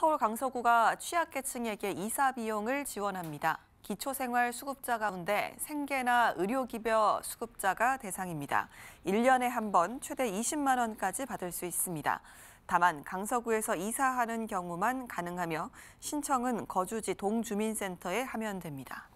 서울 강서구가 취약계층에게 이사 비용을 지원합니다. 기초생활 수급자 가운데 생계나 의료기벼 수급자가 대상입니다. 1년에 한 번 최대 20만 원까지 받을 수 있습니다. 다만 강서구에서 이사하는 경우만 가능하며 신청은 거주지 동주민센터에 하면 됩니다.